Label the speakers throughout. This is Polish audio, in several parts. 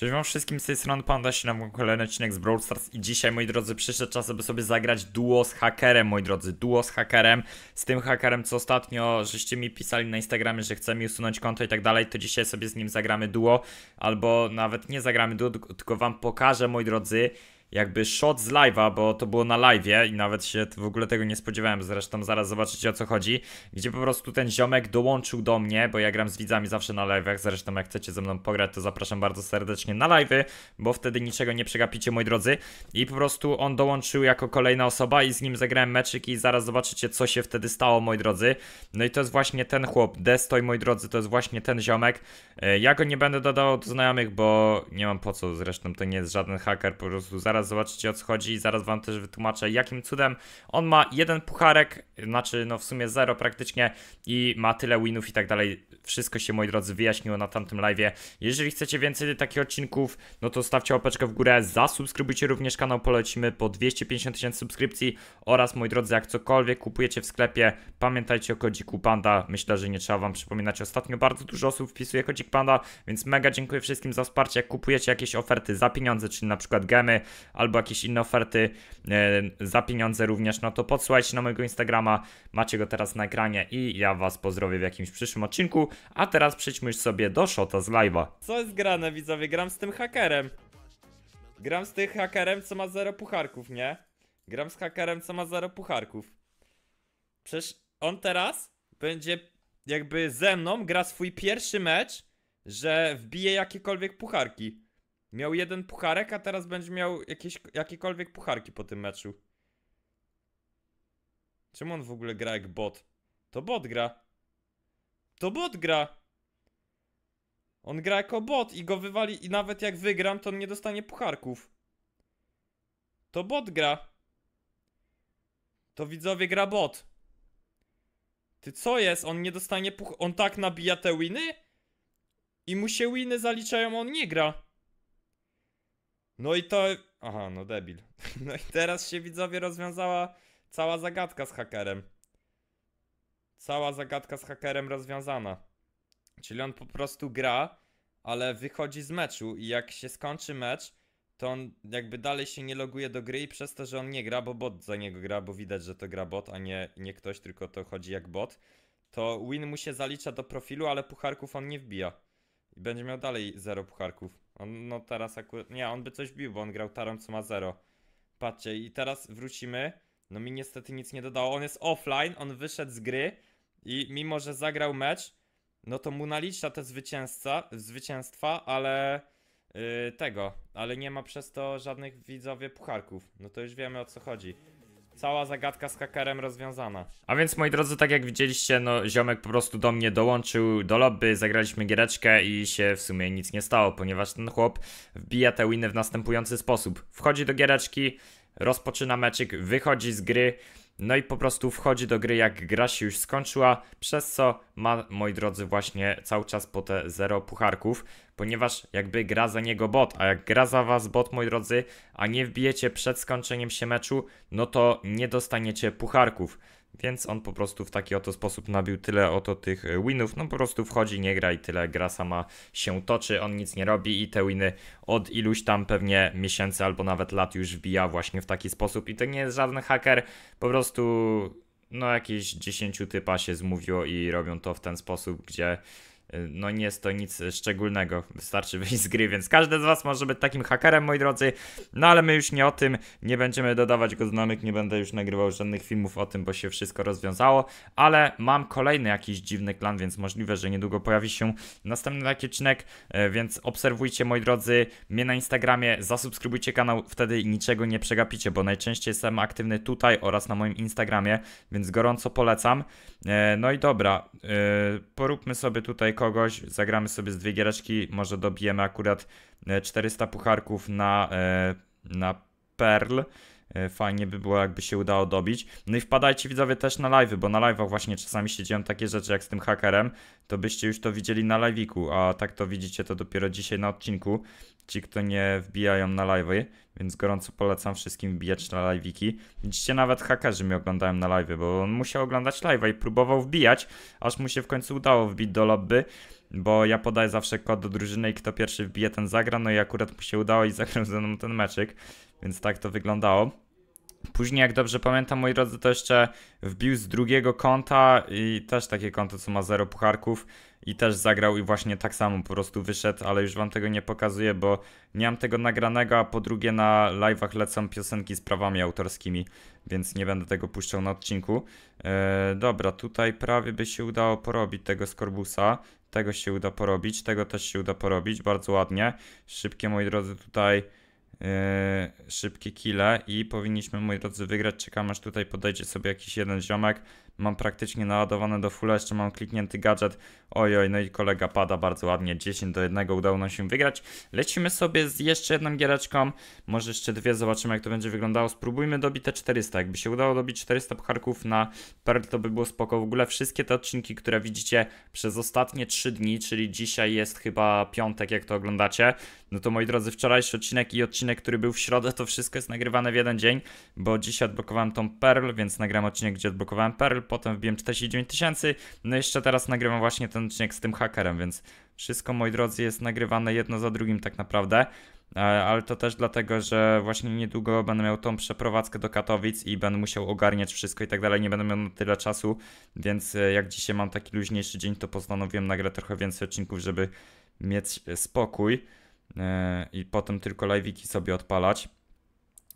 Speaker 1: Cześć wam wszystkim, z tej strony Panda, się nam kolejny odcinek z Brawl Stars i dzisiaj, moi drodzy, przyszedł czas, aby sobie zagrać duo z hakerem, moi drodzy, duo z hakerem, z tym hakerem, co ostatnio, żeście mi pisali na Instagramie, że chce mi usunąć konto i tak dalej, to dzisiaj sobie z nim zagramy duo, albo nawet nie zagramy duo, tylko wam pokażę, moi drodzy, jakby shot z live'a, bo to było na live'ie i nawet się w ogóle tego nie spodziewałem, zresztą zaraz zobaczycie o co chodzi, gdzie po prostu ten ziomek dołączył do mnie, bo ja gram z widzami zawsze na live'ach, zresztą jak chcecie ze mną pograć, to zapraszam bardzo serdecznie na live'y, bo wtedy niczego nie przegapicie, moi drodzy. I po prostu on dołączył jako kolejna osoba i z nim zagrałem meczyk i zaraz zobaczycie, co się wtedy stało, moi drodzy. No i to jest właśnie ten chłop, Destoj, moi drodzy, to jest właśnie ten ziomek. E, ja go nie będę dodawał do znajomych, bo nie mam po co, zresztą to nie jest żaden haker, po prostu zaraz zaraz zobaczycie o co chodzi i zaraz wam też wytłumaczę jakim cudem on ma jeden pucharek, znaczy no w sumie zero praktycznie i ma tyle winów i tak dalej. Wszystko się moi drodzy wyjaśniło na tamtym live'ie. Jeżeli chcecie więcej takich odcinków, no to stawcie łapeczkę w górę, zasubskrybujcie również kanał Polecimy po 250 tysięcy subskrypcji oraz moi drodzy jak cokolwiek kupujecie w sklepie, pamiętajcie o kodziku Panda. Myślę, że nie trzeba wam przypominać, ostatnio bardzo dużo osób wpisuje kodzik Panda, więc mega dziękuję wszystkim za wsparcie. Jak kupujecie jakieś oferty za pieniądze, czyli na przykład gemy, albo jakieś inne oferty e, za pieniądze również, no to podsłuchajcie na mojego Instagrama, macie go teraz na ekranie i ja Was pozdrowię w jakimś przyszłym odcinku, a teraz przejdźmy już sobie do shota z live'a. Co jest grane widzowie, gram z tym hakerem. Gram z tym hakerem, co ma zero pucharków, nie? Gram z hakerem, co ma zero pucharków. Przecież on teraz będzie jakby ze mną gra swój pierwszy mecz, że wbije jakiekolwiek pucharki. Miał jeden pucharek, a teraz będzie miał jakieś, jakiekolwiek pucharki po tym meczu. Czemu on w ogóle gra jak bot? To bot gra. To bot gra. On gra jako bot i go wywali i nawet jak wygram, to on nie dostanie pucharków. To bot gra. To widzowie gra bot. Ty co jest? On nie dostanie puch... On tak nabija te winy? I mu się winy zaliczają, on nie gra. No i to... Aha, no debil. No i teraz się widzowie rozwiązała cała zagadka z hakerem. Cała zagadka z hakerem rozwiązana. Czyli on po prostu gra, ale wychodzi z meczu i jak się skończy mecz, to on jakby dalej się nie loguje do gry i przez to, że on nie gra, bo bot za niego gra, bo widać, że to gra bot, a nie, nie ktoś, tylko to chodzi jak bot, to win mu się zalicza do profilu, ale pucharków on nie wbija. I będzie miał dalej zero pucharków. On, no teraz akurat, nie, on by coś bił, bo on grał tarą, co ma 0. Patrzcie, i teraz wrócimy. No mi niestety nic nie dodało. On jest offline, on wyszedł z gry i mimo, że zagrał mecz, no to mu nalicza te zwycięzca, zwycięstwa, ale yy, tego, ale nie ma przez to żadnych widzowie pucharków. No to już wiemy o co chodzi. Cała zagadka z hakerem rozwiązana. A więc moi drodzy, tak jak widzieliście, no ziomek po prostu do mnie dołączył do lobby, zagraliśmy giereczkę i się w sumie nic nie stało, ponieważ ten chłop wbija te winy w następujący sposób. Wchodzi do giereczki, rozpoczyna meczyk, wychodzi z gry, no i po prostu wchodzi do gry jak gra się już skończyła, przez co ma, moi drodzy, właśnie cały czas po te zero pucharków, ponieważ jakby gra za niego bot, a jak gra za was bot, moi drodzy, a nie wbijecie przed skończeniem się meczu, no to nie dostaniecie pucharków. Więc on po prostu w taki oto sposób nabił tyle oto tych winów. No po prostu wchodzi, nie gra i tyle. Gra sama się toczy, on nic nie robi i te winy od iluś tam pewnie miesięcy albo nawet lat już wbija właśnie w taki sposób. I to nie jest żaden haker, po prostu no jakieś 10 typa się zmówiło i robią to w ten sposób, gdzie Y, no nie jest to nic szczególnego, wystarczy wyjść z gry, więc każdy z was może być takim hakerem, moi drodzy, no ale my już nie o tym, nie będziemy dodawać go znanych, nie będę już nagrywał żadnych filmów o tym, bo się wszystko rozwiązało, ale mam kolejny jakiś dziwny klan, więc możliwe, że niedługo pojawi się następny taki odcinek, y, więc obserwujcie, moi drodzy, mnie na Instagramie, zasubskrybujcie kanał, wtedy niczego nie przegapicie, bo najczęściej jestem aktywny tutaj oraz na moim Instagramie, więc gorąco polecam, y, no i dobra, E, poróbmy sobie tutaj kogoś, zagramy sobie z dwie giereczki, może dobijemy akurat 400 e, pucharków na, e, na Perl. Fajnie by było, jakby się udało dobić. No i wpadajcie widzowie też na live'y, bo na live'ach właśnie czasami się dzieją takie rzeczy jak z tym hakerem, to byście już to widzieli na live'iku, a tak to widzicie to dopiero dzisiaj na odcinku ci, kto nie wbijają na live'y, więc gorąco polecam wszystkim wbijać na live'iki. Widzicie, nawet hakerzy mnie oglądają na live'y, bo on musiał oglądać live'a i próbował wbijać, aż mu się w końcu udało wbić do lobby, bo ja podaję zawsze kod do drużyny i kto pierwszy wbije, ten zagra, no i akurat mu się udało i zagrał ze mną ten meczyk, więc tak to wyglądało. Później, jak dobrze pamiętam, moi drodzy, to jeszcze wbił z drugiego konta i też takie konto, co ma zero pucharków i też zagrał i właśnie tak samo po prostu wyszedł, ale już wam tego nie pokazuję, bo nie mam tego nagranego, a po drugie na live'ach lecą piosenki z prawami autorskimi, więc nie będę tego puszczał na odcinku. Eee, dobra, tutaj prawie by się udało porobić tego skorbusa, tego się uda porobić, tego też się uda porobić, bardzo ładnie. Szybkie, moi drodzy, tutaj... E, szybkie kile i powinniśmy, moi drodzy, wygrać. Czekam aż tutaj podejdzie sobie jakiś jeden ziomek. Mam praktycznie naładowane do fulla, jeszcze mam kliknięty gadżet. Ojoj, no i kolega pada bardzo ładnie. 10 do 1 udało nam się wygrać. Lecimy sobie z jeszcze jedną giereczką. Może jeszcze dwie, zobaczymy jak to będzie wyglądało. Spróbujmy dobić te 400. Jakby się udało dobić 400 pucharków na perl, to by było spoko. W ogóle wszystkie te odcinki, które widzicie przez ostatnie 3 dni, czyli dzisiaj jest chyba piątek, jak to oglądacie, no to moi drodzy, wczorajszy odcinek i odcinek odcinek, który był w środę, to wszystko jest nagrywane w jeden dzień, bo dzisiaj odblokowałem tą Perl, więc nagram odcinek, gdzie odblokowałem Perl, potem wbiłem 49 tysięcy, no jeszcze teraz nagrywam właśnie ten odcinek z tym hakerem, więc wszystko, moi drodzy, jest nagrywane jedno za drugim tak naprawdę e, ale to też dlatego, że właśnie niedługo będę miał tą przeprowadzkę do Katowic i będę musiał ogarniać wszystko i tak dalej, nie będę miał na tyle czasu, więc e, jak dzisiaj mam taki luźniejszy dzień, to postanowiłem nagrać trochę więcej odcinków, żeby mieć e, spokój. E, i potem tylko live'iki sobie odpalać.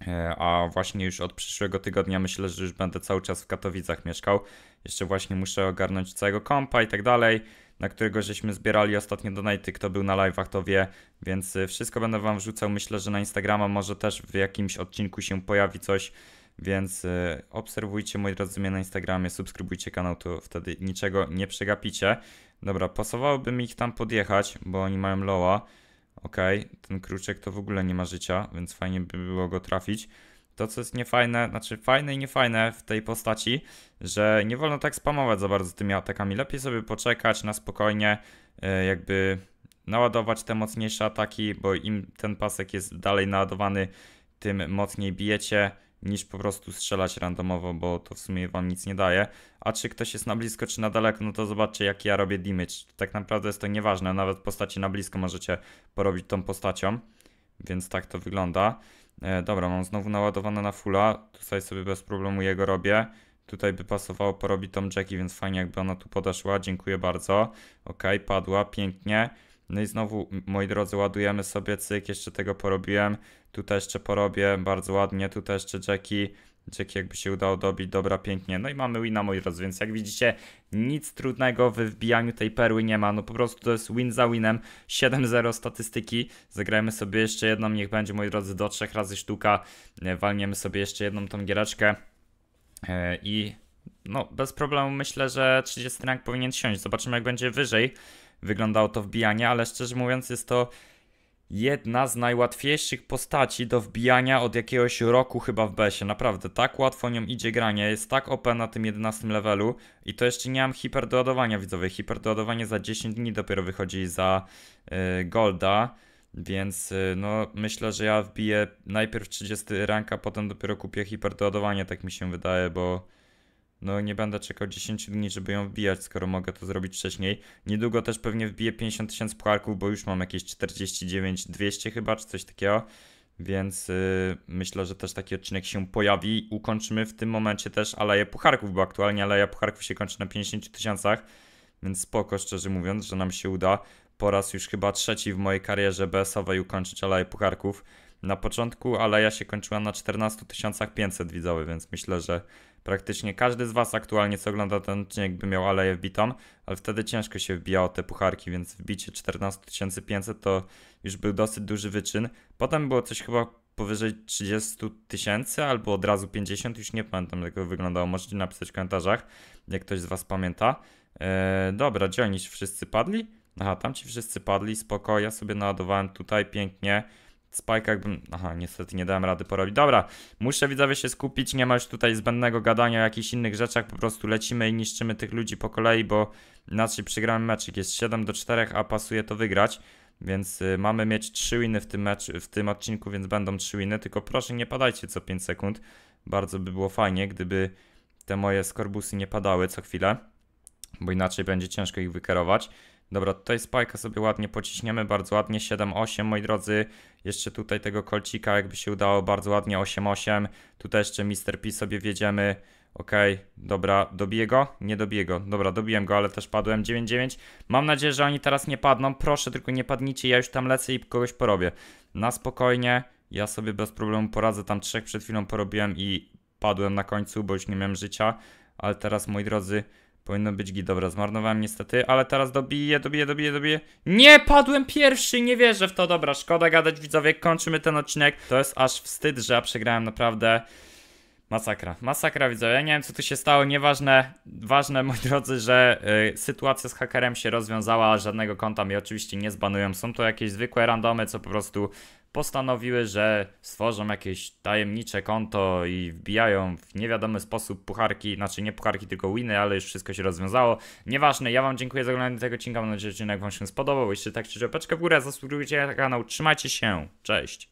Speaker 1: E, a właśnie już od przyszłego tygodnia myślę, że już będę cały czas w Katowicach mieszkał. Jeszcze właśnie muszę ogarnąć całego kompa i tak dalej, na którego żeśmy zbierali ostatnio donaty. Kto był na live'ach to wie, więc e, wszystko będę wam wrzucał. Myślę, że na Instagrama może też w jakimś odcinku się pojawi coś, więc obserwujcie moi drodzy mnie na Instagramie, subskrybujcie kanał, to wtedy niczego nie przegapicie. Dobra, pasowałoby mi ich tam podjechać, bo oni mają loa ok, ten kruczek to w ogóle nie ma życia, więc fajnie by było go trafić. To, co jest niefajne, znaczy fajne i niefajne w tej postaci, że nie wolno tak spamować za bardzo tymi atakami. Lepiej sobie poczekać na spokojnie, e, jakby naładować te mocniejsze ataki, bo im ten pasek jest dalej naładowany, tym mocniej bijecie niż po prostu strzelać randomowo, bo to w sumie wam nic nie daje. A czy ktoś jest na blisko, czy na daleko, no to zobaczcie jaki ja robię damage. Tak naprawdę jest to nieważne, nawet postaci na blisko możecie porobić tą postacią. Więc tak to wygląda. E, dobra, mam znowu naładowane na fulla. Tutaj sobie bez problemu jego robię. Tutaj by pasowało porobić tą Jackie, więc fajnie jakby ona tu podeszła. Dziękuję bardzo. Ok, padła, pięknie. No i znowu, moi drodzy, ładujemy sobie cyk, jeszcze tego porobiłem. Tutaj jeszcze porobię, bardzo ładnie, tutaj jeszcze Jackie. Jackie jakby się udało dobić, dobra, pięknie. No i mamy wina, moi drodzy, więc jak widzicie, nic trudnego w wbijaniu tej perły nie ma. No po prostu to jest win za winem, 7-0 statystyki. Zagrajmy sobie jeszcze jedną, niech będzie, moi drodzy, do trzech razy sztuka. Walniemy sobie jeszcze jedną tą giereczkę e, i no bez problemu myślę, że 30 rank powinien siąść. Zobaczymy jak będzie wyżej wyglądało to wbijanie, ale szczerze mówiąc jest to jedna z najłatwiejszych postaci do wbijania od jakiegoś roku chyba w Besie. Naprawdę, tak łatwo nią idzie granie, jest tak OP na tym 11 levelu i to jeszcze nie mam hiperdoładowania widzowie. Hiperdoładowanie za 10 dni dopiero wychodzi za yy, golda. Więc y, no, myślę, że ja wbiję najpierw 30 ranka, potem dopiero kupię hiperdoładowanie, tak mi się wydaje, bo no nie będę czekał 10 dni, żeby ją wbijać, skoro mogę to zrobić wcześniej. Niedługo też pewnie wbiję 50 tysięcy pucharków, bo już mam jakieś 49 200 chyba, czy coś takiego. Więc yy, myślę, że też taki odcinek się pojawi. Ukończymy w tym momencie też aleje pucharków, bo aktualnie aleja pucharków się kończy na 50 tysiącach. Więc spoko, szczerze mówiąc, że nam się uda po raz już chyba trzeci w mojej karierze BS-owej ukończyć aleję pucharków. Na początku aleja się kończyła na 14 500 widzowy, więc myślę, że Praktycznie każdy z Was aktualnie, co ogląda ten odcinek, by miał aleję wbitą, ale wtedy ciężko się wbijało te pucharki, więc wbicie 14 500 to już był dosyć duży wyczyn. Potem było coś chyba powyżej 30 tysięcy albo od razu 50, już nie pamiętam jak to wyglądało, możecie napisać w komentarzach, jak ktoś z Was pamięta. Eee, dobra, gdzie oni wszyscy padli? Aha, tam ci wszyscy padli, spoko, ja sobie naładowałem tutaj pięknie. Spike'a jakbym... Aha, niestety nie dałem rady porobić. Dobra, muszę widzowie się skupić, nie ma już tutaj zbędnego gadania o jakichś innych rzeczach, po prostu lecimy i niszczymy tych ludzi po kolei, bo inaczej przegramy meczyk. Jest 7 do 4, a pasuje to wygrać. Więc y, mamy mieć 3 winy w tym, mecz, w tym odcinku, więc będą 3 winy. Tylko proszę nie padajcie co 5 sekund. Bardzo by było fajnie, gdyby te moje skorbusy nie padały co chwilę, bo inaczej będzie ciężko ich wykerować. Dobra, tutaj spajka sobie ładnie pociśniemy, bardzo ładnie, 7-8 moi drodzy. Jeszcze tutaj tego kolcika jakby się udało, bardzo ładnie, 8-8. Tutaj jeszcze Mister P sobie wiedziemy. Okej, okay, dobra, dobiję go? Nie dobiję go. Dobra, dobiłem go, ale też padłem 9-9. Mam nadzieję, że oni teraz nie padną. Proszę, tylko nie padnijcie, ja już tam lecę i kogoś porobię. Na spokojnie, ja sobie bez problemu poradzę. Tam trzech przed chwilą porobiłem i padłem na końcu, bo już nie miałem życia. Ale teraz, moi drodzy, Powinno być git, dobra, zmarnowałem niestety, ale teraz dobiję, dobiję, dobiję, dobiję. Nie, padłem pierwszy, nie wierzę w to, dobra, szkoda gadać widzowie, kończymy ten odcinek. To jest aż wstyd, że ja przegrałem naprawdę. Masakra, masakra widzowie, ja nie wiem co tu się stało, nieważne, ważne moi drodzy, że y, sytuacja z hakerem się rozwiązała, żadnego konta mnie oczywiście nie zbanują, są to jakieś zwykłe randomy, co po prostu postanowiły, że stworzą jakieś tajemnicze konto i wbijają w niewiadomy sposób pucharki, znaczy nie pucharki, tylko winy, ale już wszystko się rozwiązało. Nieważne, ja wam dziękuję za oglądanie tego odcinka, mam nadzieję, że odcinek wam się spodobał, jeśli tak, czy czapeczkę w górę, zasubskrybujcie kanał, trzymajcie się, cześć!